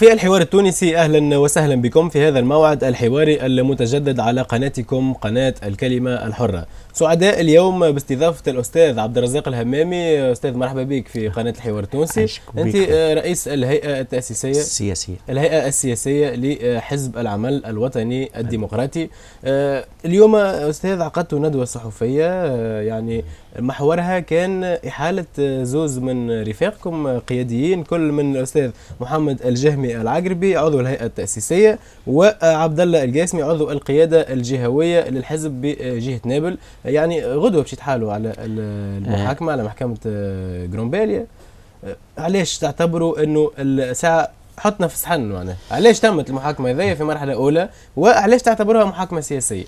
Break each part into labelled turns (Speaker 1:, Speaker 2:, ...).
Speaker 1: وفي الحوار التونسي اهلا وسهلا بكم في هذا الموعد الحواري المتجدد على قناتكم قناه الكلمه الحره. سعداء اليوم باستضافه الاستاذ عبد الرزاق الهمامي، استاذ مرحبا بك في قناه الحوار التونسي. انت رئيس الهيئه التاسيسيه
Speaker 2: السياسيه
Speaker 1: الهيئه السياسيه لحزب العمل الوطني الديمقراطي. آه، اليوم استاذ عقدت ندوه صحفيه آه، يعني محورها كان إحالة زوز من رفاقكم قياديين كل من الأستاذ محمد الجهمي العقربي عضو الهيئة التأسيسية وعبد الله القاسمي عضو القيادة الجهوية للحزب بجهة نابل يعني غدوة باش يتحالوا على المحاكمة على محكمة آه، جرومباليا آه، علاش تعتبروا أنه الساعة حطنا في صحن معناها علاش تمت المحاكمة هذيا في مرحلة أولى وعلاش تعتبروها محاكمة سياسية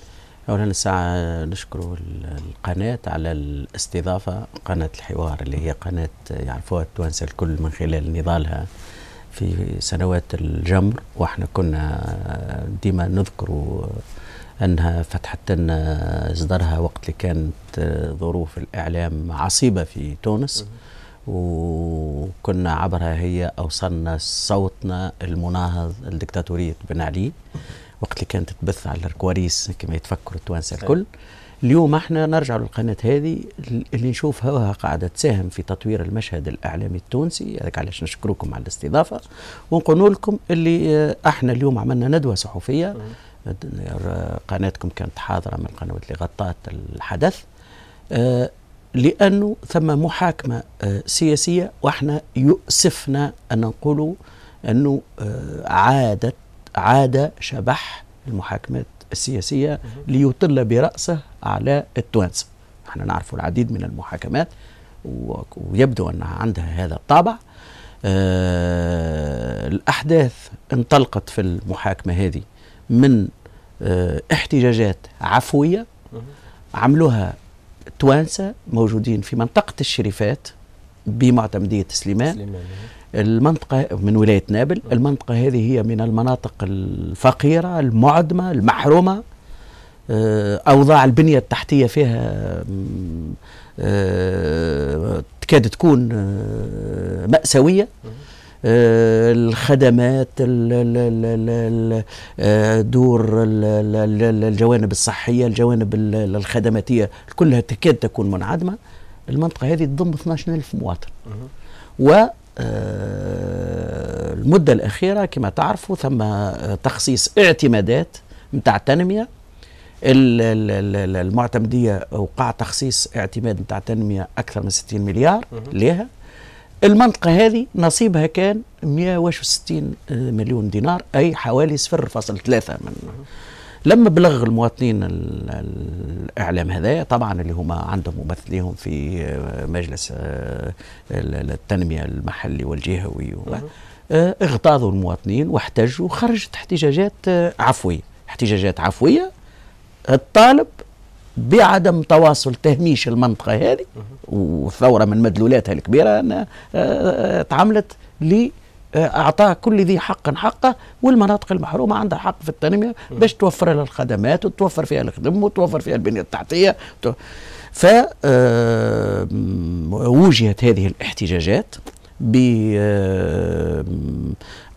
Speaker 2: اولا الساعه نشكر القناه على الاستضافه قناه الحوار اللي هي قناه يعرفوها التوانسه الكل من خلال نضالها في سنوات الجمر واحنا كنا ديما نذكر انها فتحت لنا صدرها وقت اللي كانت ظروف الاعلام عصيبه في تونس وكنا عبرها هي اوصلنا صوتنا المناهض لدكتاتوريه بن علي وقت اللي كانت تبث على الكواريس كما يتفكروا التوانسه الكل اليوم احنا نرجع للقناة هذه اللي نشوف هواها قاعدة تساهم في تطوير المشهد الإعلامي التونسي هذاك علاش نشكركم على الاستضافة ونقول لكم اللي احنا اليوم عملنا ندوة صحفية قناتكم كانت حاضرة من القنوات اللي غطات الحدث آه، لأنه ثم محاكمة آه، سياسية واحنا يؤسفنا أن نقولوا أنه آه، عادت عاد شبح المحاكمات السياسية ليطل برأسه على التوانسة احنا نعرف العديد من المحاكمات ويبدو أنها عندها هذا الطابع اه الأحداث انطلقت في المحاكمة هذه من اه احتجاجات عفوية عملوها توانسة موجودين في منطقة الشريفات بمعتمدية سليمان, سليمان. المنطقة من ولاية نابل المنطقة هذه هي من المناطق الفقيرة المعدمة المحرومة آه، أوضاع البنية التحتية فيها آه، تكاد تكون مأساوية الخدمات دور الجوانب الصحية الجوانب الخدماتية كلها تكاد تكون منعدمة المنطقة هذه تضم 12000 مواطن و آه، المدة الأخيرة كما تعرفوا ثم آه، تخصيص اعتمادات متاع التنمية المعتمدية وقع تخصيص اعتماد متاع التنمية أكثر من 60 مليار لها المنطقة هذه نصيبها كان 160 آه، مليون دينار أي حوالي 0.3 من لما بلغ المواطنين الاعلام هذايا طبعا اللي هما عندهم ممثليهم في آه، مجلس آه، التنميه المحلي والجهوي آه، اغتاظوا المواطنين واحتجوا خرجت احتجاجات عفويه احتجاجات عفويه الطالب بعدم تواصل تهميش المنطقه هذه والثوره من مدلولاتها الكبيره انها تعملت لي آه، اعطى كل ذي حق حقه والمناطق المحرومه عندها حق في التنميه باش توفر لها الخدمات وتوفر فيها الخدم وتوفر فيها البنيه التحتيه ف آه، وجهت هذه الاحتجاجات ب آه،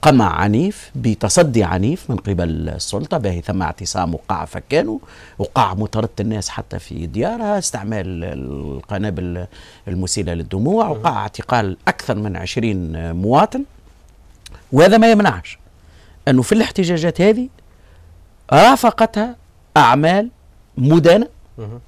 Speaker 2: قمع عنيف بتصدي عنيف من قبل السلطة باهي ثم اعتصام وقع فكانوا وقع مطاردة الناس حتى في ديارها استعمال القنابل المسيلة للدموع وقع اعتقال أكثر من عشرين مواطن وهذا ما يمنعش أنه في الاحتجاجات هذه رافقتها أعمال مدانة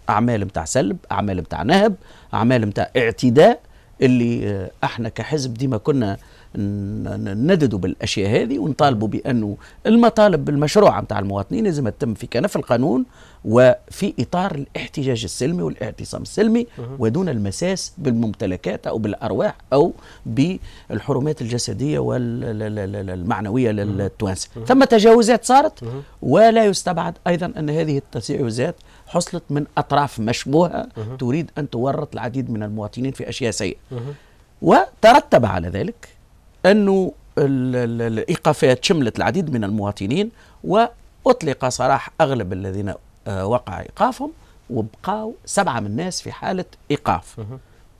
Speaker 2: أعمال متاع سلب أعمال متاع نهب أعمال متاع اعتداء اللي آه، احنا كحزب ديما كنا نددوا بالاشياء هذه ونطالبوا بانه المطالب بالمشروع نتاع المواطنين لازم تتم في كنف القانون وفي اطار الاحتجاج السلمي والاعتصام السلمي ودون المساس بالممتلكات او بالارواح او بالحرمات الجسديه والمعنويه للتوانسه ثم تجاوزات صارت ولا يستبعد ايضا ان هذه التجاوزات حصلت من اطراف مشبوهه تريد ان تورط العديد من المواطنين في اشياء سيئه وترتب على ذلك أنه الإيقافات شملت العديد من المواطنين وأطلق سراح أغلب الذين آه، وقع إيقافهم وبقاو سبعة من الناس في حالة إيقاف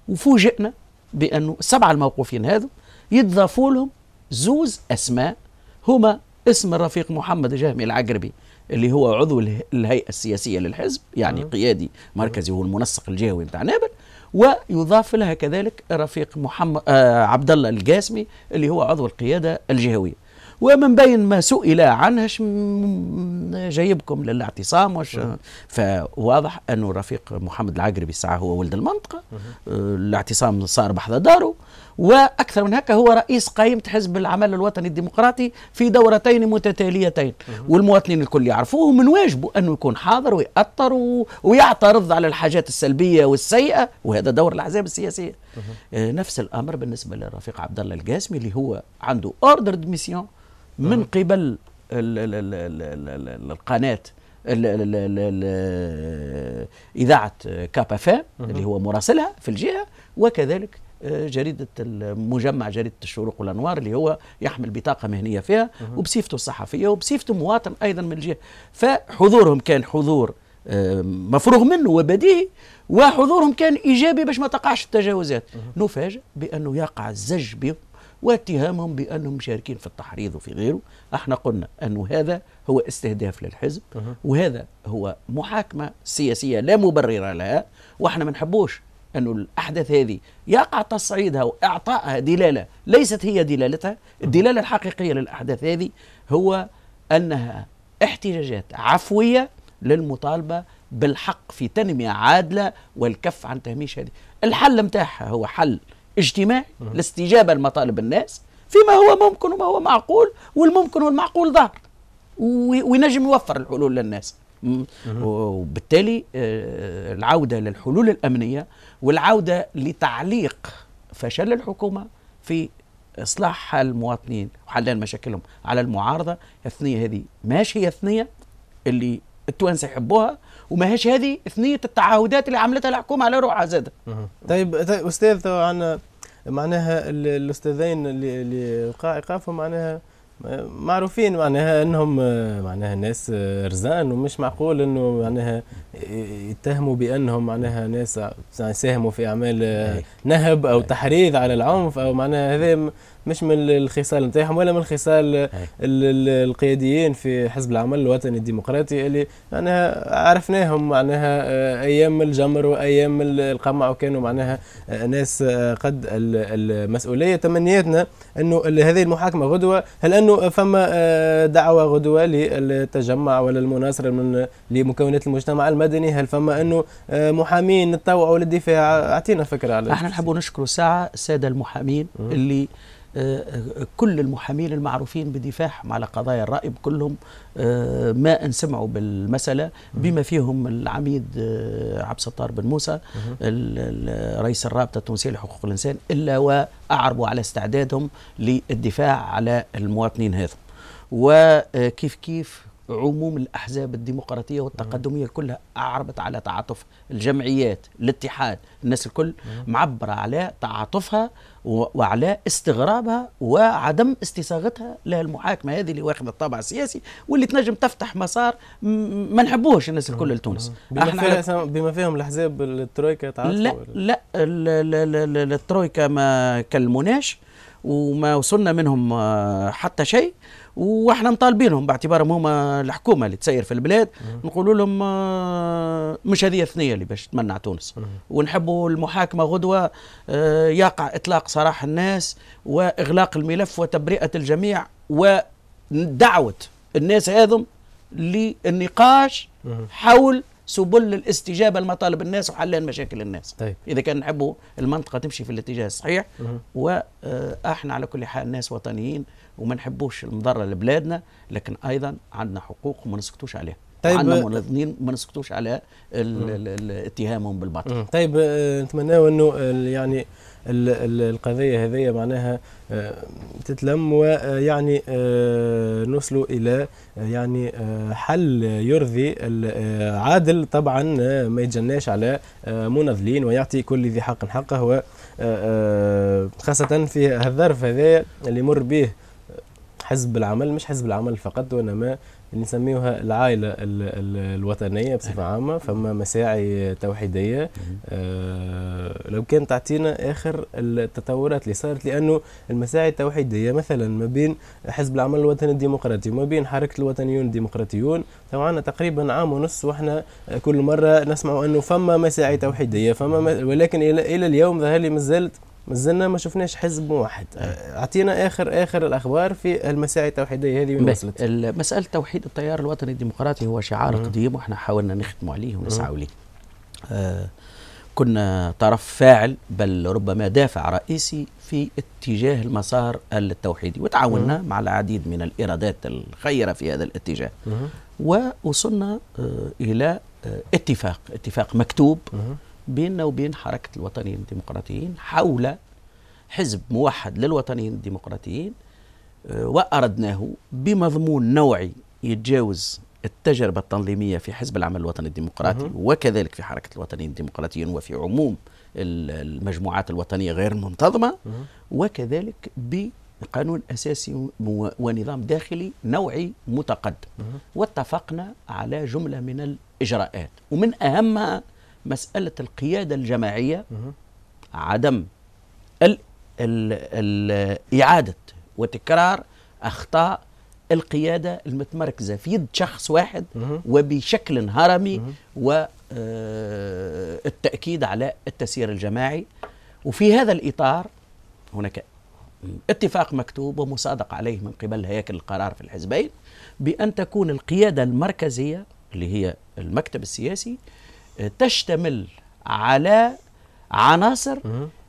Speaker 2: وفوجئنا بأنه السبعة الموقوفين هذو يتضافوا لهم زوز أسماء هما اسم الرفيق محمد جهمي العقربي اللي هو عضو الهيئة السياسية للحزب يعني قيادي مركزي هو المنسق الجهوي بتاع نابل ويضاف لها كذلك رفيق محمد آه، عبد الله الجاسمي اللي هو عضو القياده الجهويه ومن بين ما سئل عنها جايبكم للاعتصام وش فواضح انه رفيق محمد العقربي الساعه هو ولد المنطقه آه، الاعتصام صار بحذا داره واكثر من هكا هو رئيس قائمه حزب العمل الوطني الديمقراطي في دورتين متتاليتين والمواطنين الكل يعرفوه من واجبه انه يكون حاضر ويأطر و... ويعترض على الحاجات السلبيه والسيئه وهذا دور الاحزاب السياسيه نفس الامر بالنسبه للرفيق عبد الله القاسمي اللي هو عنده اوردر ميسيون من قبل القناه اذاعه كابافا اللي هو مراسلها في الجهه وكذلك آه، جريده مجمع جريده الشروق والانوار اللي هو يحمل بطاقه مهنيه فيها وبصفته الصحفيه وبصفته مواطن ايضا من الجهه فحضورهم كان حضور آه، مفروغ منه وبديهي وحضورهم كان ايجابي باش ما تقعش التجاوزات نفاجئ بانه يقع الزج بهم واتهامهم بانهم مشاركين في التحريض وفي غيره احنا قلنا انه هذا هو استهداف للحزب وهذا هو محاكمه سياسيه لا مبرر لها واحنا ما نحبوش أن الأحداث هذه يقع تصعيدها وإعطائها دلالة ليست هي دلالتها الدلالة الحقيقية للأحداث هذه هو أنها احتجاجات عفوية للمطالبة بالحق في تنمية عادلة والكف عن تهميش هذه الحل متاعها هو حل اجتماعي لاستجابة لمطالب الناس فيما هو ممكن وما هو معقول والممكن والمعقول ظهر وينجم يوفر الحلول للناس وبالتالي آه، العودة للحلول الأمنية والعودة لتعليق فشل الحكومة في إصلاح حال المواطنين وحل مشاكلهم على المعارضة الثنية هذه ماشي هي الثنية اللي التوانسه يحبوها وماهيش هذه ثنيه التعهدات اللي عملتها الحكومه على روحها زاد
Speaker 1: طيب, طيب استاذ طبعا معناها الاستاذين اللي اللي وقع معناها معروفين معناها انهم معناها ناس رزان ومش معقول انه معناها يتهموا بانهم معناها ناس يعني ساهموا في اعمال نهب او تحريض على العنف او معناها هذا مش من الخصال نتاعهم ولا من خصال القياديين في حزب العمل الوطني الديمقراطي اللي معناها عرفناهم معناها آه، ايام الجمر وايام القمع وكانوا معناها آه، ناس آه، قد المسؤوليه تمنياتنا انه هذه المحاكمه غدوه هل انه فما دعوه غدوه للتجمع ولا المناصره من لمكونات المجتمع المدني هل فما انه محامين نتطوعوا للدفاع اعطينا فكره على احنا نحبوا نشكروا ساعه الساده المحامين اللي آه، آه،
Speaker 2: كل المحامين المعروفين بدفاعهم على قضايا الرائب كلهم آه، ما ان سمعوا بالمساله بما فيهم العميد عبد الستار بن موسى رئيس الرابطه التونسيه لحقوق الانسان الا واعربوا على استعدادهم للدفاع على المواطنين هذا وكيف كيف عموم الأحزاب الديمقراطية والتقدمية كلها أعربت على تعاطف الجمعيات الاتحاد الناس الكل معبرة على تعاطفها وعلى استغرابها وعدم استساغتها للمحاكمة هذه اللي واخذ الطابع السياسي واللي تنجم تفتح مسار ما نحبوهش الناس الكل لتونس بما,
Speaker 1: فيه بما فيهم الأحزاب الترويكا تعاطفوا
Speaker 2: لا, لا الترويكا ما كلموناش وما وصلنا منهم آه، حتى شيء واحنا مطالبينهم باعتبارهم هما الحكومه اللي تسير في البلاد نقولوا لهم آه، مش هذه الثنيه اللي باش تمنع تونس ونحبوا المحاكمه غدوه آه، يقع اطلاق سراح الناس واغلاق الملف وتبرئه الجميع ودعوه الناس هذم للنقاش حول سبل الاستجابه لمطالب الناس وحل مشاكل الناس طيب. اذا كان نحبوا المنطقه تمشي في الاتجاه الصحيح واحنا آه، على كل حال ناس وطنيين وما نحبوش المضره لبلادنا لكن ايضا عندنا حقوق وما نسكتوش عليها طيب عندنا آه، منظمين ما نسكتوش على اتهامهم بالبطل
Speaker 1: طيب آه، نتمناو انه يعني القضيه هذه معناها آه، تتلم ويعني آه، آه، نوصلوا الى يعني حل يرضي العادل طبعا ما يتجناش على مناضلين ويعطي كل ذي حق حقه و خاصه في الظرف هذا اللي يمر به حزب العمل مش حزب العمل فقط وانما اللي نسميوها العائلة الوطنية بصفة نعم. عامة فما نعم. مساعي توحيدية آه لو كان تعطينا آخر التطورات اللي صارت لأنه المساعي التوحيدية مثلا ما بين حزب العمل الوطني الديمقراطي وما بين حركة الوطنيون الديمقراطيون طبعا تقريبا عام ونص واحنا كل مرة نسمع أنه فما مساعي توحيدية فما ولكن إلى اليوم ظهر لي مازالت مازلنا ما شفناش حزب موحد نعم. اعطينا اخر اخر الاخبار في المساعي التوحيديه هذه وين وصلت مساله توحيد التيار الوطني الديمقراطي هو
Speaker 2: شعار مم. قديم واحنا حاولنا نختموا عليه ونسعوا ليه آه كنا طرف فاعل بل ربما دافع رئيسي في اتجاه المسار التوحيدي وتعاوننا مع العديد من الإرادات الخيرة في هذا الاتجاه ووصلنا آه، إلى آه، اتفاق اتفاق مكتوب بيننا وبين حركة الوطنيين الديمقراطيين حول حزب موحد للوطنيين الديمقراطيين آه، وأردناه بمضمون نوعي يتجاوز التجربة التنظيمية في حزب العمل الوطني الديمقراطي وكذلك في حركة الوطنيين الديمقراطيين وفي عموم المجموعات الوطنية غير المنتظمة وكذلك بقانون أساسي ونظام داخلي نوعي متقدم واتفقنا على جملة من الإجراءات ومن أهمها مساله القياده الجماعيه عدم ال ال ال اعاده وتكرار اخطاء القياده المتمركزه في يد شخص واحد وبشكل هرمي والتاكيد آه، على التسيير الجماعي وفي هذا الاطار هناك اتفاق مكتوب ومصادق عليه من قبل هياكل القرار في الحزبين بأن تكون القيادة المركزية اللي هي المكتب السياسي تشتمل على عناصر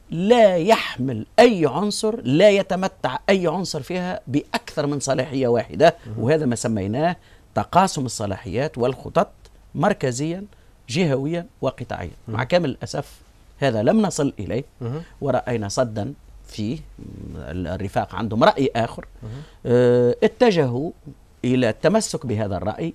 Speaker 2: لا يحمل أي عنصر لا يتمتع أي عنصر فيها بأكثر من صلاحية واحدة وهذا ما سميناه تقاسم الصلاحيات والخطط مركزيا جهويا وقطاعيا مع كامل الأسف هذا لم نصل إليه ورأينا صدا فيه الرفاق عندهم رأي آخر آه، اتجهوا إلى التمسك بهذا الرأي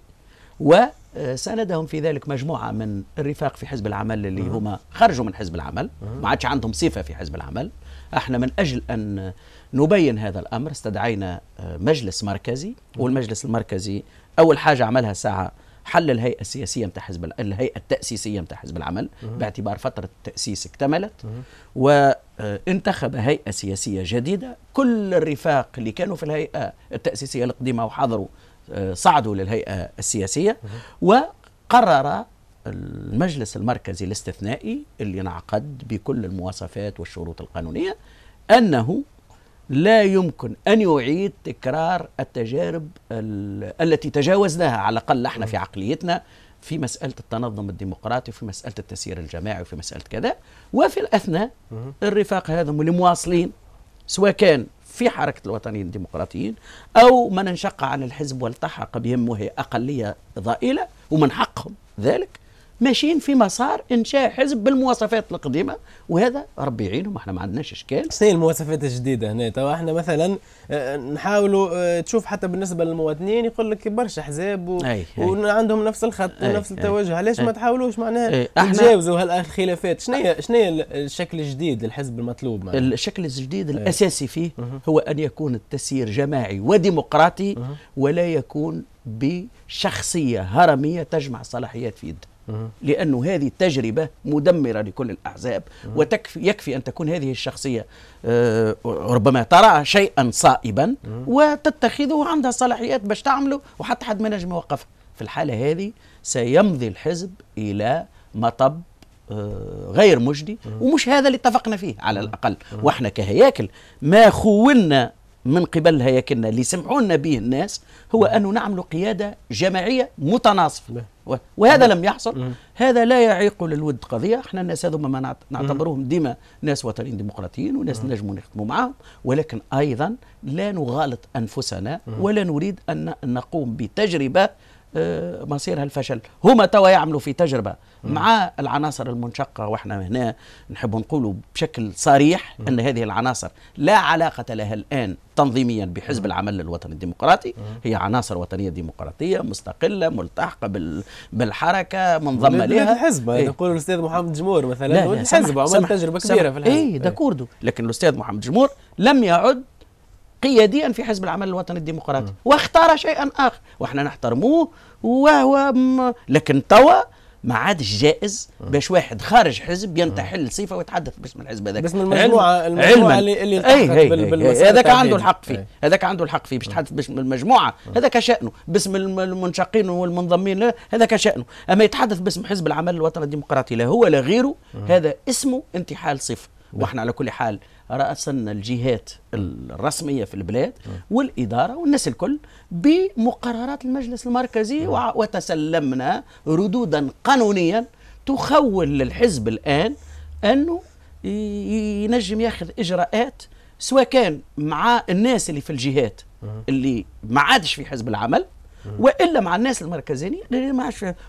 Speaker 2: و آه، ساندهم في ذلك مجموعه من الرفاق في حزب العمل اللي هما خرجوا من حزب العمل ما عادش عندهم صفه في حزب العمل احنا من اجل ان نبين هذا الامر استدعينا آه، مجلس مركزي والمجلس المركزي اول حاجه عملها ساعه حل الهيئه السياسيه نتاع حزب الهيئه التاسيسيه نتاع حزب العمل باعتبار فتره التاسيس اكتملت وانتخب آه، هيئه سياسيه جديده كل الرفاق اللي كانوا في الهيئه التاسيسيه القديمه وحضروا صعدوا للهيئة السياسية وقرر المجلس المركزي الاستثنائي اللي انعقد بكل المواصفات والشروط القانونية أنه لا يمكن أن يعيد تكرار التجارب التي تجاوزناها على الأقل احنا في عقليتنا في مسألة التنظم الديمقراطي وفي مسألة التسيير الجماعي وفي مسألة كذا وفي الأثناء الرفاق هذا اللي مواصلين سواء كان في حركة الوطنيين الديمقراطيين أو من انشق عن الحزب والتحق بهم وهي أقلية ضئيلة ومن حقهم ذلك ماشيين في مسار انشاء حزب بالمواصفات القديمه
Speaker 1: وهذا ربي يعينهم احنا ما عندناش اشكال شنو المواصفات الجديده هنا توا احنا مثلا آه، آه، نحاولوا آه، تشوف حتى بالنسبه للمواطنين يقول لك برشا احزاب و... وعندهم نفس الخط أي ونفس التوجه علاش ما تحاولوش معناها تجاوزوا هالخلافات شنو شنو الشكل الجديد للحزب المطلوب معنا. الشكل الجديد الاساسي
Speaker 2: فيه هو ان يكون التسيير جماعي وديمقراطي ولا يكون بشخصيه هرميه تجمع صلاحيات في يده لأن هذه التجربة مدمرة لكل الأحزاب وتكفي يكفي أن تكون هذه الشخصية آه، ربما ترى شيئا صائبا وتتخذه عندها صلاحيات باش تعمله وحتى حد ما نجم يوقفها في الحالة هذه سيمضي الحزب إلى مطب آه، غير مجدي ومش هذا اللي اتفقنا فيه على الأقل وإحنا كهياكل ما خولنا من قبل هياكلنا اللي سمعونا به الناس هو أنه نعمل قيادة جماعية متناصفة وهذا لم يحصل هذا لا يعيق للود قضيه احنا الناس هذوما ما نعتبروهم ديما ناس وطنيين ديمقراطيين وناس نجموا نخدموا معاهم ولكن ايضا لا نغالط انفسنا ولا نريد ان نقوم بتجربه آه، مصيرها الفشل هما توا يعملوا في تجربة مع العناصر المنشقة وإحنا هنا نحب نقولوا بشكل صريح أن هذه العناصر لا علاقة لها الآن تنظيميا بحزب العمل الوطني الديمقراطي هي عناصر وطنية ديمقراطية مستقلة ملتحقة بالحركة منضمة لها الحزب إيه؟ نقول
Speaker 1: الأستاذ محمد جمور مثلا الحزب عمل تجربة كبيرة في الحزب إيه
Speaker 2: داكوردو إيه. لكن الأستاذ محمد جمور لم يعد قياديا في حزب العمل الوطني الديمقراطي واختار شيئا اخر واحنا نحترموه وهو م... لكن توا ما عادش جائز باش واحد خارج حزب ينتحل صفه ويتحدث باسم الحزب هذاك باسم المجموعه المجموعه اللي اللي التحقت هذاك عنده الحق فيه هذاك عنده الحق فيه باش يتحدث باسم المجموعه هذاك شانه باسم المنشقين والمنضمين هذاك شانه اما يتحدث باسم حزب العمل الوطني الديمقراطي لا هو لا غيره هذا اسمه انتحال صفه واحنا على كل حال راسا الجهات الرسمية في البلاد والإدارة والناس الكل بمقررات المجلس المركزي وتسلمنا ردودا قانونيا تخول للحزب الآن أنه ينجم ياخذ إجراءات سواء كان مع الناس اللي في الجهات اللي ما عادش في حزب العمل والا مع الناس المركزيين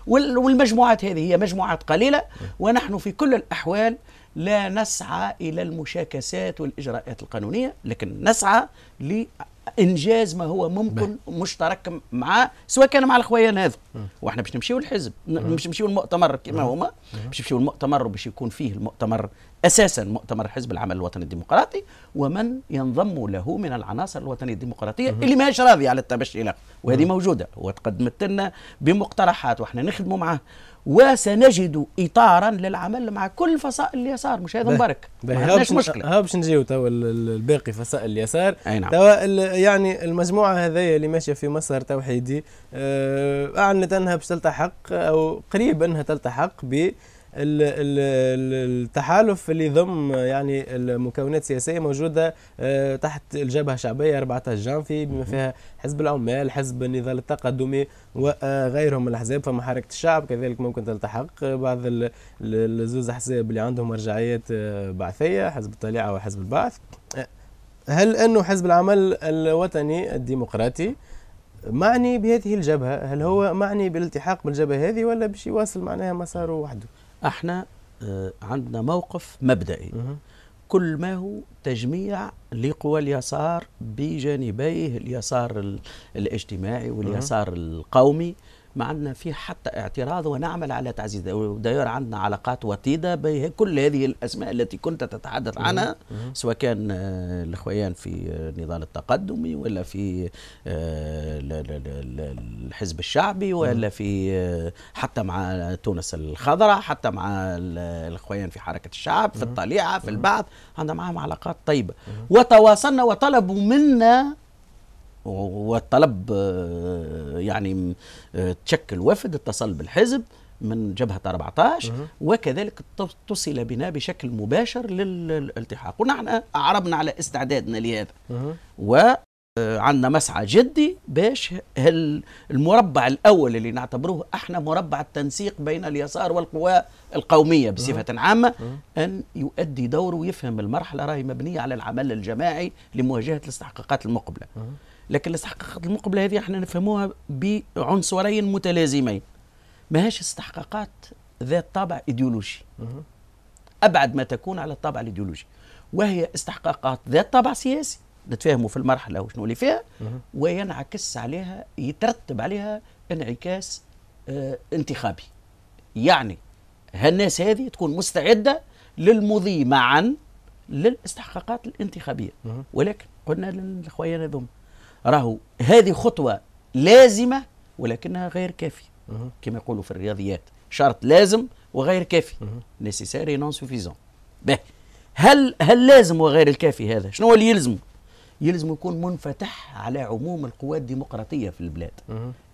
Speaker 2: والمجموعات هذه هي مجموعات قليله ونحن في كل الاحوال لا نسعى إلى المشاكسات والإجراءات القانونية لكن نسعى لإنجاز ما هو ممكن مشترك مع سواء كان مع الخويان هذا واحنا باش نمشيو للحزب باش نمشيو للمؤتمر كما هما باش نمشيو للمؤتمر وباش يكون فيه المؤتمر اساسا مؤتمر حزب العمل الوطني الديمقراطي ومن ينضم له من العناصر الوطنيه الديمقراطيه اللي ماهيش راضيه على له وهذه موجوده وتقدمت لنا بمقترحات واحنا نخدموا معاه وسنجد اطارا للعمل مع كل فصائل اليسار مش هذا مبارك ما عندناش مشكله
Speaker 1: ها باش نجيو توا الباقي فصائل اليسار اي نعم. توا يعني المجموعه هذيا اللي ماشيه في مسار توحيدي آه، اعلن كانت انها باش تلتحق او قريب انها تلتحق ب التحالف اللي ضم يعني المكونات السياسيه موجوده آه، تحت الجبهه الشعبيه 14 جانفي بما فيها حزب العمال حزب النضال التقدمي وغيرهم آه، من الاحزاب فما حركه الشعب كذلك ممكن تلتحق آه، بعض الزوز احزاب اللي عندهم مرجعيات بعثيه حزب الطليعه وحزب البعث هل انه حزب العمل الوطني الديمقراطي معني بهذه الجبهة هل هو معني بالالتحاق بالجبهة هذه ولا باش يواصل معناها مساره وحده احنا آه، عندنا موقف
Speaker 2: مبدئي كل ما هو تجميع لقوى اليسار بجانبيه اليسار الاجتماعي واليسار القومي ما عندنا فيه حتى اعتراض ونعمل على تعزيز داير عندنا علاقات وطيدة بكل هذه الأسماء التي كنت تتحدث عنها سواء كان آه، الإخوان في النضال آه، التقدمي ولا في آه، الحزب الشعبي ولا في حتى مع تونس الخضراء حتى مع الإخوان في حركة الشعب في الطليعة في البعث عندنا معهم علاقات الطيبة وتواصلنا وطلبوا منا والطلب آه، يعني آه، تشكل وفد اتصل بالحزب من جبهة 14 وكذلك اتصل بنا بشكل مباشر للالتحاق ونحن أعربنا على استعدادنا لهذا و عندنا مسعى جدي باش المربع الاول اللي نعتبروه احنا مربع التنسيق بين اليسار والقوى القوميه بصفه عامه ان يؤدي دوره ويفهم المرحله راهي مبنيه على العمل الجماعي لمواجهه الاستحقاقات المقبله لكن الاستحقاقات المقبله هذه احنا نفهموها بعنصرين متلازمين ماهيش استحقاقات ذات طابع ايديولوجي ابعد ما تكون على الطابع الايديولوجي وهي استحقاقات ذات طابع سياسي نتفاهموا في المرحله وشنو اللي فيها وينعكس عليها يترتب عليها انعكاس اه انتخابي يعني هالناس هذه تكون مستعده للمضي معا للاستحقاقات الانتخابيه ولكن قلنا للخويا هذوما راهو هذه خطوه لازمه ولكنها غير كافيه كما يقولوا في الرياضيات شرط لازم وغير كافي نيسيساري نون سوفيزون باهي هل هل لازم وغير الكافي هذا شنو اللي يلزمه يلزم يكون منفتح على عموم القوى الديمقراطية في البلاد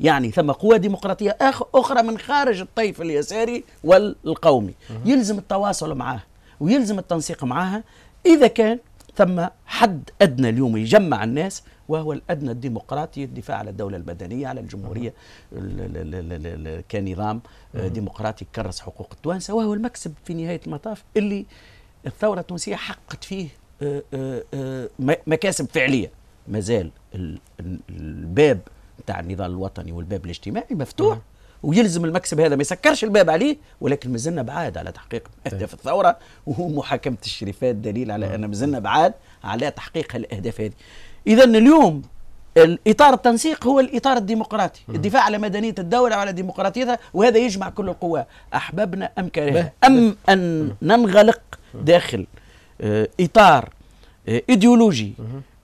Speaker 2: يعني ثم قوى ديمقراطية أخرى من خارج الطيف اليساري والقومي يلزم التواصل معها ويلزم التنسيق معها إذا كان ثم حد أدنى اليوم يجمع الناس وهو الأدنى الديمقراطي الدفاع على الدولة المدنية على الجمهورية كنظام آه، ديمقراطي كرس حقوق التوانسة وهو المكسب في نهاية المطاف اللي الثورة التونسية حقت فيه مكاسب فعليه مازال الباب نتاع النضال الوطني والباب الاجتماعي مفتوح ويلزم المكسب هذا ما يسكرش الباب عليه ولكن مازلنا بعاد على تحقيق اهداف طيب. الثوره ومحاكمه الشريفات دليل على ان مازلنا بعاد على تحقيق الاهداف هذه اذا اليوم الاطار التنسيق هو الاطار الديمقراطي الدفاع على مدنيه الدوله وعلى ديمقراطيتها وهذا يجمع كل القوى احببنا ام كرهنا ام ان ننغلق داخل آه، إطار آه، إيديولوجي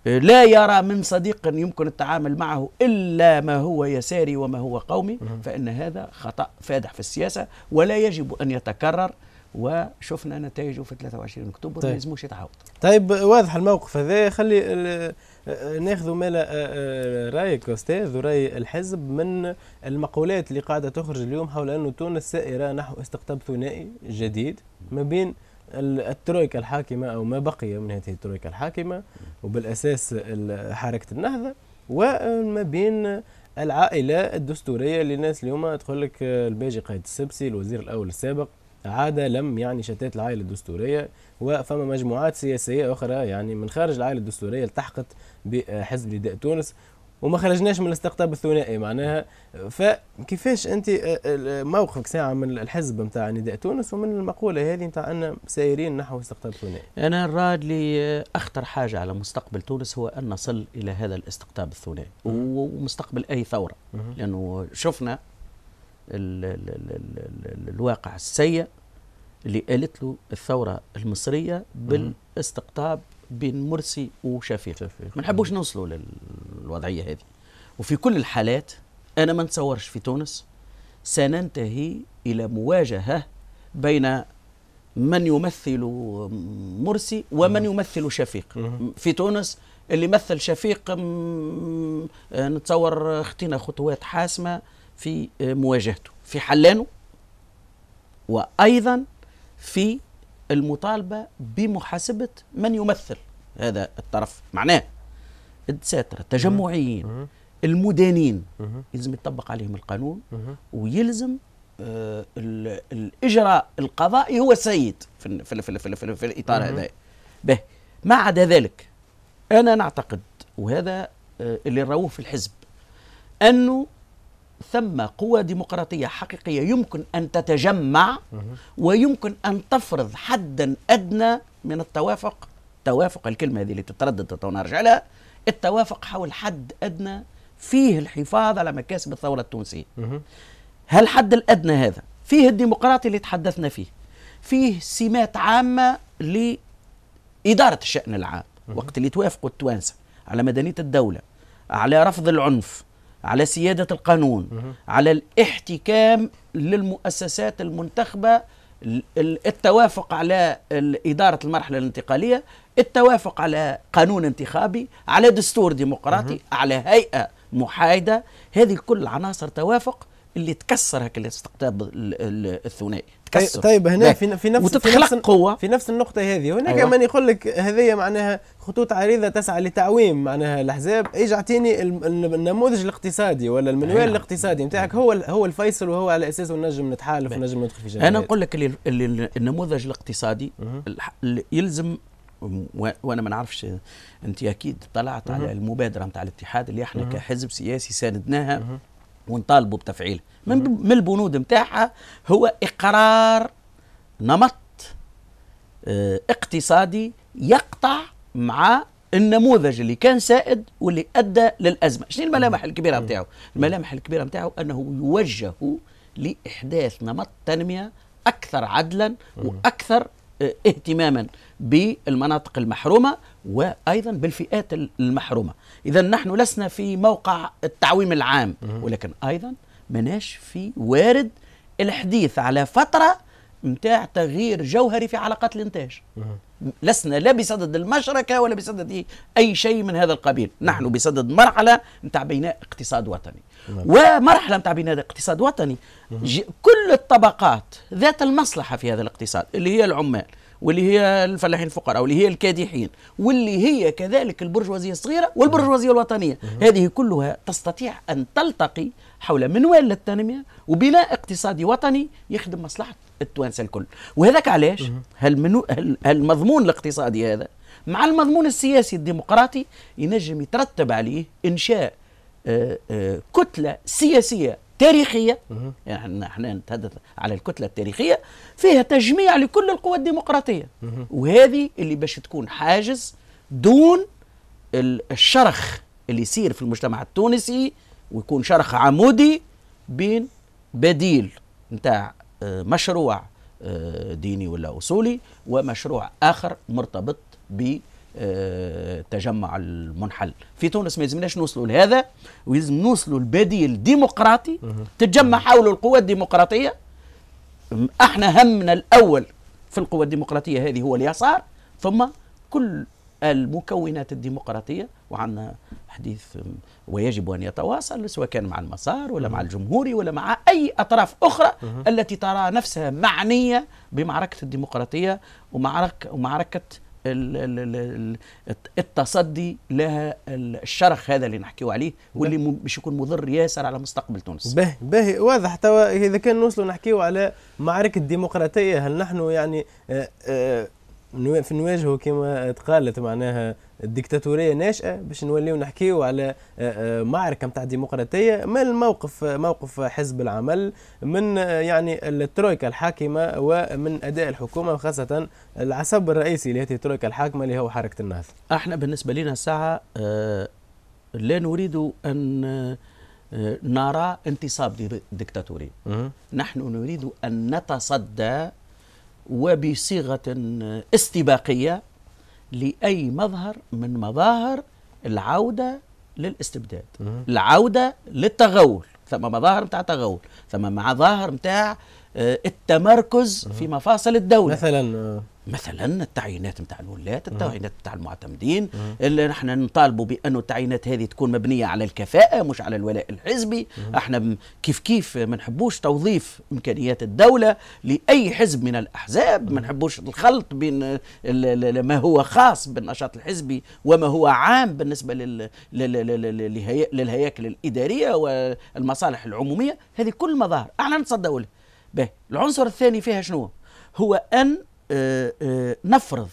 Speaker 2: آه، لا يرى من صديق يمكن التعامل معه إلا ما هو يساري وما هو قومي فإن هذا خطأ فادح في السياسة ولا يجب أن يتكرر وشفنا نتائجه في 23 اكتوبر طيب. ما يلزموش يتعاود
Speaker 1: طيب واضح الموقف هذا خلي ناخذ مال رايك استاذ وراي الحزب من المقولات اللي قاعده تخرج اليوم حول انه تونس سائره نحو استقطاب ثنائي جديد ما بين الترويكا الحاكمة أو ما بقي من هذه الترويكا الحاكمة وبالأساس حركة النهضة وما بين العائلة الدستورية اللي الناس اليوم تقول لك الباجي قائد السبسي الوزير الأول السابق عاد لم يعني شتات العائلة الدستورية وفما مجموعات سياسية أخرى يعني من خارج العائلة الدستورية التحقت بحزب نداء تونس وما خرجناش من الاستقطاب الثنائي معناها فكيفاش انت آه، آه، موقفك ساعه من الحزب نتاع نداء تونس ومن المقوله هذه نتاع ان سايرين نحو استقطاب ثنائي
Speaker 2: انا الراد لي آه، اخطر حاجه على مستقبل تونس هو ان نصل الى هذا الاستقطاب الثنائي ومستقبل اي ثوره لانه شفنا الـ الـ الـ الواقع السيء اللي قالت له الثوره المصريه بالاستقطاب بين مرسي وشفيق ما نحبوش نوصلوا للوضعيه هذه وفي كل الحالات انا ما نتصورش في تونس سننتهي الى مواجهه بين من يمثل مرسي ومن يمثل شفيق في تونس اللي مثل شفيق آه، نتصور خطينا خطوات حاسمه في آه، مواجهته في حلانه وايضا في المطالبة بمحاسبة من يمثل هذا الطرف معناه الدساترة التجمعيين المدانين يلزم يطبق عليهم القانون ويلزم آه، الاجراء القضائي هو السيد في, في, في, في, في, في الاطار هذا به ما عدا ذلك انا نعتقد وهذا آه، اللي نراوه في الحزب انه ثم قوى ديمقراطية حقيقية يمكن أن تتجمع ويمكن أن تفرض حدا أدنى من التوافق توافق الكلمة هذه اللي تتردد تو نرجع لها التوافق حول حد أدنى فيه الحفاظ على مكاسب الثورة التونسية هالحد الأدنى هذا فيه الديمقراطي اللي تحدثنا فيه فيه سمات عامة لإدارة الشأن العام وقت اللي توافقوا التوانسة على مدنية الدولة على رفض العنف على سيادة القانون على الاحتكام للمؤسسات المنتخبة التوافق على إدارة المرحلة الانتقالية التوافق على قانون انتخابي على دستور ديمقراطي على هيئة محايدة هذه كل عناصر توافق اللي تكسر هكا
Speaker 1: الاستقطاب الثنائي تكسر طيب, طيب، هنا في في نفس في نفس قوه في نفس النقطه هذه هناك أيوة. من يقول لك هذه معناها خطوط عريضه تسعى لتعويم معناها الاحزاب إيش اعطيني النموذج الاقتصادي ولا المنوال أيوة. الاقتصادي نتاعك هو هو الفيصل وهو على اساسه نجم نتحالف ونجم ندخل في جمعيات. انا
Speaker 2: نقول لك اللي اللي النموذج الاقتصادي اللي يلزم وانا ما نعرفش انت اكيد طلعت على المبادره نتاع الاتحاد اللي احنا كحزب سياسي ساندناها ونطالبوا بتفعيلها من, من البنود نتاعها هو إقرار نمط آه، اقتصادي يقطع مع النموذج اللي كان سائد واللي ادى للازمه شنو الملامح الكبيره نتاعو الملامح الكبيره نتاعو انه يوجه لاحداث نمط تنميه اكثر عدلا واكثر اهتماما بالمناطق المحرومة وأيضا بالفئات المحرومة إذا نحن لسنا في موقع التعويم العام ولكن أيضا مناش في وارد الحديث على فترة نتاع تغيير جوهري في علاقات الانتاج لسنا لا بصدد المشركه ولا بصدد اي شيء من هذا القبيل نحن بصدد مرحله نتاع بناء اقتصاد وطني نعم. ومرحله نتاع بناء اقتصاد وطني كل الطبقات ذات المصلحه في هذا الاقتصاد اللي هي العمال واللي هي الفلاحين الفقراء واللي هي الكادحين واللي هي كذلك البرجوازيه الصغيره والبرجوازيه الوطنيه هذه كلها تستطيع ان تلتقي حول منوال للتنميه وبناء اقتصادي وطني يخدم مصلحه التوانسه الكل وهذاك علاش هالمنو... هالمضمون الاقتصادي هذا مع المضمون السياسي الديمقراطي ينجم يترتب عليه انشاء آآ آه، آآ آه، كتله سياسيه تاريخيه يعني احنا نتحدث على الكتله التاريخيه فيها تجميع لكل القوى الديمقراطيه وهذه اللي باش تكون حاجز دون الشرخ اللي يصير في المجتمع التونسي ويكون شرخ عمودي بين بديل نتاع مشروع آه، ديني ولا أصولي ومشروع آخر مرتبط بتجمع آه، المنحل في تونس ما يلزمناش نوصلوا لهذا ويلزم نوصلوا البديل ديمقراطي تتجمع حول القوى الديمقراطية احنا همنا الأول في القوى الديمقراطية هذه هو اليسار ثم كل المكونات الديمقراطيه وعندنا حديث ويجب ان يتواصل سواء كان مع المسار ولا مع الجمهوري ولا مع اي اطراف اخرى التي ترى نفسها معنيه بمعركه الديمقراطيه ومعركه ومعركه التصدي لها الشرخ هذا اللي نحكيو عليه واللي باش يكون مضر ياسر على مستقبل
Speaker 1: تونس. باهي باهي واضح توا اذا كان نوصلوا نحكيو على معركه ديمقراطيه هل نحن يعني آآ آه، آآ آه، في نواجهوا كما تقالت معناها الديكتاتوريه ناشئه باش نوليو نحكيو على آه، آه، معركه نتاع ديمقراطيه من الموقف موقف حزب العمل من آه، يعني الترويكا الحاكمه ومن اداء الحكومه وخاصه العصب الرئيسي لهذه الترويكا الحاكمه اللي هو حركه النهضه.
Speaker 2: احنا بالنسبه لنا الساعه لا نريد ان نرى انتصاب ديكتاتوري نحن نريد ان نتصدى وبصيغة استباقية لأي مظهر من مظاهر العودة للاستبداد العودة للتغول ثم مظاهر متاع تغول ثم مظاهر متاع آه، التمركز في مفاصل الدولة مثلا آه، مثلا التعيينات نتاع الولاة التعيينات نتاع المعتمدين اللي نحن نطالبوا بانه التعيينات هذه تكون مبنيه على الكفاءه مش على الولاء الحزبي احنا كيف كيف ما نحبوش توظيف امكانيات الدوله لاي حزب من الاحزاب ما نحبوش الخلط بين ما هو خاص بالنشاط الحزبي وما هو عام بالنسبه للهياكل الاداريه والمصالح العموميه هذه كل مظاهر احنا نتصدوا له العنصر الثاني فيها شنو هو ان نفرض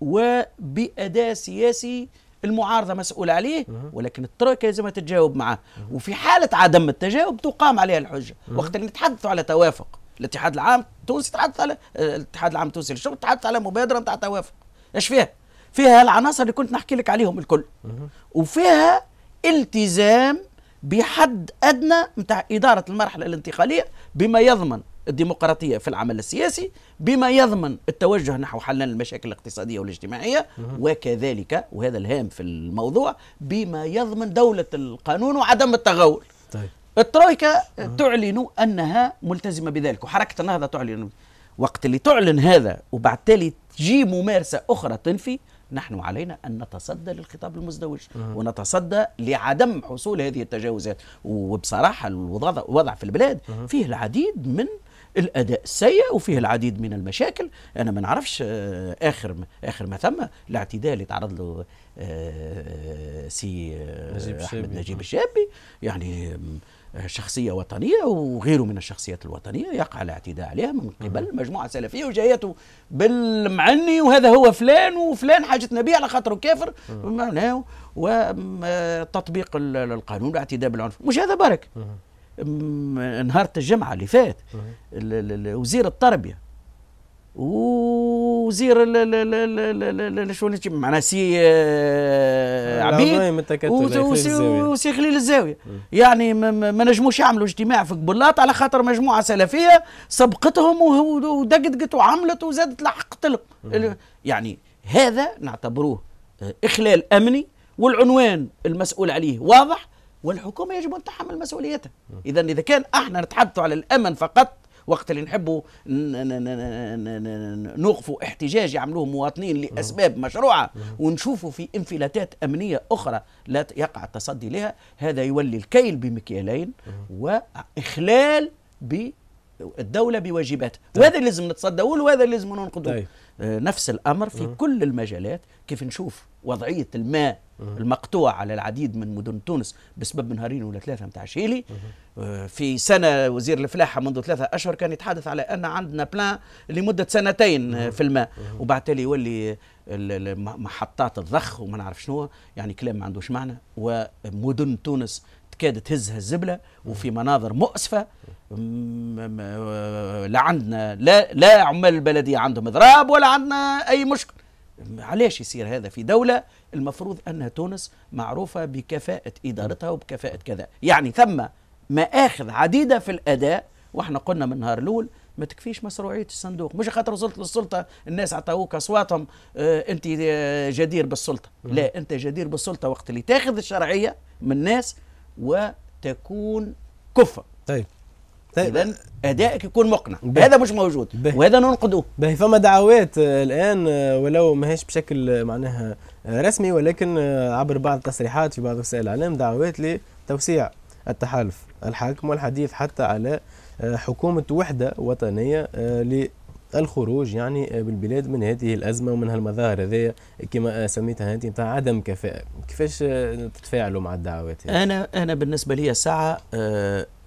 Speaker 2: وبأداء سياسي المعارضة مسؤولة عليه ولكن الترويكا لازم تتجاوب معه وفي حالة عدم التجاوب تقام عليها الحجة وقت اللي نتحدثوا على توافق الاتحاد العام التونسي تحدث على آه، الاتحاد العام التونسي للشغل تحدث على مبادرة نتاع توافق ايش فيها؟ فيها العناصر اللي كنت نحكي لك عليهم الكل وفيها التزام بحد ادنى نتاع اداره المرحله الانتقاليه بما يضمن الديمقراطية في العمل السياسي بما يضمن التوجه نحو حل المشاكل الاقتصادية والاجتماعية وكذلك وهذا الهام في الموضوع بما يضمن دولة القانون وعدم التغول طيب. الترويكا تعلن أنها ملتزمة بذلك وحركة النهضة تعلن وقت اللي تعلن هذا وبعد تالي تجي ممارسة أخرى تنفي نحن علينا أن نتصدى للخطاب المزدوج أه. ونتصدى لعدم حصول هذه التجاوزات وبصراحة الوضع في البلاد أه. فيه العديد من الاداء السيء وفيه العديد من المشاكل انا ما نعرفش آه، اخر اخر ما ثم الاعتداء اللي تعرض له آه، سي آه، نجيب احمد نجيب الشابي يعني شخصيه وطنيه وغيره من الشخصيات الوطنيه يقع الاعتداء عليها من قبل مجموعه سلفيه وجايته بالمعني وهذا هو فلان وفلان حاجتنا به على خاطره كافر معناه وتطبيق القانون الاعتداء بالعنف مش هذا برك نهار الجمعه اللي فات وزير التربيه وزير شو معناها سي آه، آه، عبيد وسي خليل الزاويه يعني ما نجموش يعملوا اجتماع في قبلاط على خاطر مجموعه سلفيه سبقتهم ودقدقت وعملت وزادت لحقت لهم يعني هذا نعتبروه آه، اخلال امني والعنوان المسؤول عليه واضح والحكومة يجب أن تحمل مسؤوليتها إذا إذا كان احنا نتحدث على الأمن فقط وقت اللي نحبوا نوقفوا احتجاج يعملوه مواطنين لاسباب مشروعه ونشوفوا في انفلاتات امنيه اخرى لا يقع التصدي لها هذا يولي الكيل بمكيالين واخلال بالدوله بواجباتها طيب. وهذا اللي لازم نتصدوا له وهذا اللي لازم ننقضوه طيب. آه، نفس الامر في كل المجالات كيف نشوف وضعيه الماء المقطوع على العديد من مدن تونس بسبب نهارين ولا ثلاثة متاع شيلي آه، في سنة وزير الفلاحة منذ ثلاثة أشهر كان يتحدث على أن عندنا بلان لمدة سنتين آه، في الماء وبعد تالي يولي محطات الضخ وما نعرف شنو يعني كلام ما عندوش معنى ومدن تونس تكاد تهزها الزبله وفي مناظر مؤسفه آه، لا عندنا لا لا عمال البلديه عندهم اضراب ولا عندنا اي مشكل علاش يصير هذا في دولة المفروض أنها تونس معروفة بكفاءة إدارتها وبكفاءة كذا يعني ثم مآخذ عديدة في الأداء وإحنا قلنا من نهار الأول ما تكفيش مشروعية الصندوق مش خاطر وصلت للسلطة الناس عطاوك أصواتهم آه، أنت آه، جدير بالسلطة لا أنت جدير بالسلطة وقت اللي تاخذ الشرعية من الناس وتكون كفة طيب طيب اذا ادائك
Speaker 1: يكون مقنع بيه. هذا مش موجود بيه. وهذا ننقده باهي فما دعوات آه، الان آه، ولو ماهيش بشكل آه، معناها رسمي ولكن عبر بعض التصريحات في بعض وسائل الاعلام دعوات لتوسيع التحالف الحاكم والحديث حتى على حكومه وحده وطنيه الخروج يعني بالبلاد من هذه الازمه ومن هالمظاهر هذه كما سميتها انت نتاع عدم كفاءه كيفاش تتفاعلوا مع الدعوات يعني؟ انا
Speaker 2: انا بالنسبه لي ساعه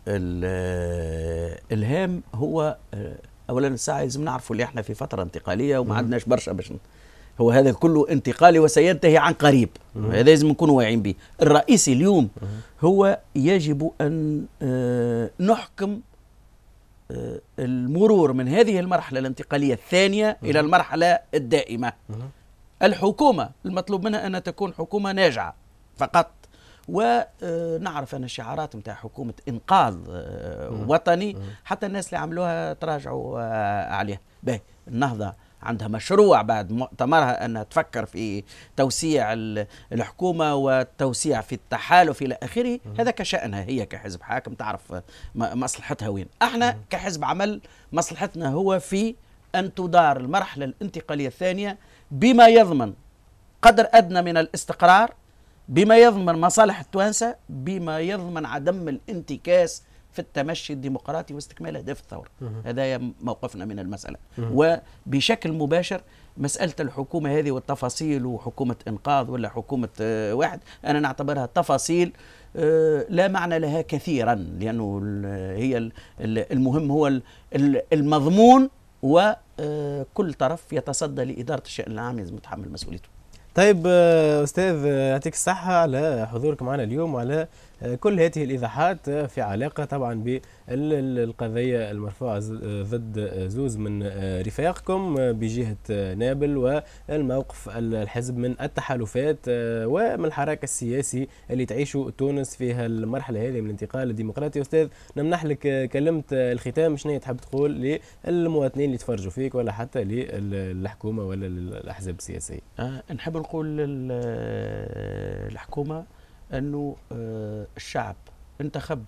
Speaker 2: آه، الهام هو آه، اولا الساعه لازم نعرفوا اللي احنا في فتره انتقاليه وما عندناش برشا باش هو هذا كله انتقالي وسينتهي عن قريب هذا لازم نكونوا واعيين به الرئيسي اليوم هو يجب ان آه، نحكم المرور من هذه المرحله الانتقاليه الثانيه الى المرحله الدائمه الحكومه المطلوب منها ان تكون حكومه ناجعه فقط ونعرف انا الشعارات نتاع حكومه انقاذ آه، وطني حتى الناس اللي عملوها تراجعوا آه، عليها باهي النهضه عندها مشروع بعد مؤتمرها انها تفكر في توسيع الحكومه والتوسيع في التحالف الى اخره هذا كشانها هي كحزب حاكم تعرف مصلحتها وين احنا كحزب عمل مصلحتنا هو في ان تدار المرحله الانتقاليه الثانيه بما يضمن قدر ادنى من الاستقرار بما يضمن مصالح التوانسة بما يضمن عدم الانتكاس في التمشي الديمقراطي واستكمال أهداف الثورة هذا موقفنا من المسألة وبشكل مباشر مسألة الحكومة هذه والتفاصيل وحكومة إنقاذ ولا حكومة آه، واحد أنا نعتبرها تفاصيل آه، لا معنى لها كثيرا لأنه هي المهم هو المضمون وكل آه، طرف يتصدى لإدارة الشأن العام يتحمل مسؤوليته
Speaker 1: طيب آه، أستاذ آه، يعطيك الصحة على حضورك معنا اليوم وعلى كل هذه الإيضاحات في علاقة طبعا بالقضية المرفوعة ضد زوز من رفاقكم بجهة نابل والموقف الحزب من التحالفات ومن الحراك السياسي اللي تعيشه تونس في المرحله هذه من الانتقال الديمقراطي أستاذ نمنح لك كلمة الختام شنو تحب تقول للمواطنين اللي يتفرجوا فيك ولا حتى للحكومة ولا للأحزاب السياسية
Speaker 2: أه نحب نقول للحكومه انه آه، الشعب انتخب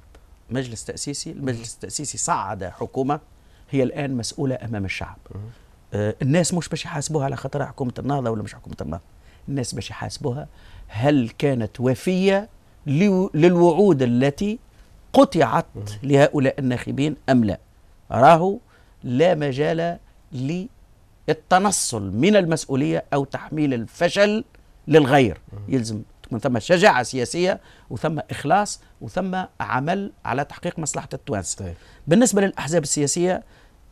Speaker 2: مجلس تاسيسي المجلس التاسيسي صعد حكومه هي الان مسؤوله امام الشعب آه، الناس مش باش يحاسبوها على خاطرها حكومه النهضه ولا مش حكومه النهضه الناس باش يحاسبوها هل كانت وفيه للوعود التي قطعت لهؤلاء الناخبين ام لا راهو لا مجال للتنصل من المسؤوليه او تحميل الفشل للغير يلزم من ثم شجاعة سياسية وثم إخلاص وثم عمل على تحقيق مصلحة التوانسة طيب. بالنسبة للأحزاب السياسية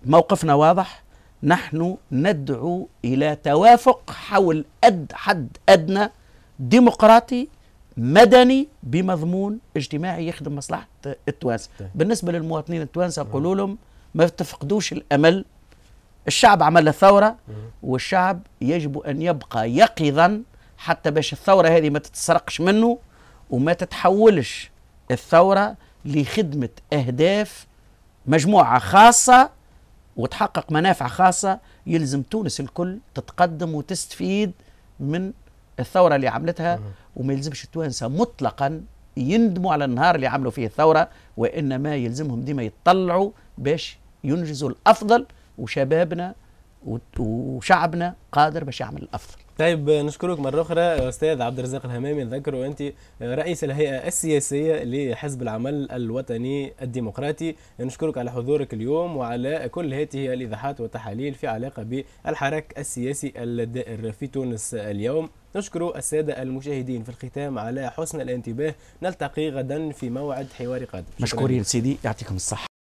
Speaker 2: موقفنا واضح نحن ندعو إلى توافق حول أد حد أدنى ديمقراطي مدني بمضمون اجتماعي يخدم مصلحة التوانسة طيب. بالنسبة للمواطنين التوانسة أقول نعم. لهم ما تفقدوش الأمل الشعب عمل الثورة نعم. والشعب يجب أن يبقى يقظا حتى باش الثورة هذه ما تتسرقش منه وما تتحولش الثورة لخدمة أهداف مجموعة خاصة وتحقق منافع خاصة يلزم تونس الكل تتقدم وتستفيد من الثورة اللي عملتها وما يلزمش التوانسة مطلقا يندموا على النهار اللي عملوا فيه الثورة وإنما يلزمهم ديما يتطلعوا باش ينجزوا الأفضل وشبابنا وشعبنا قادر باش يعمل الأفضل
Speaker 1: طيب نشكرك مره اخرى استاذ عبد الرزاق الهمامي نذكر انت رئيس الهيئه السياسيه لحزب العمل الوطني الديمقراطي نشكرك على حضورك اليوم وعلى كل هذه الايضاحات والتحاليل في علاقه بالحراك السياسي الدائر في تونس اليوم نشكر السادة المشاهدين في الختام على حسن الانتباه نلتقي غدا في موعد حوار قادم مشكورين
Speaker 2: سيدي يعطيكم الصحة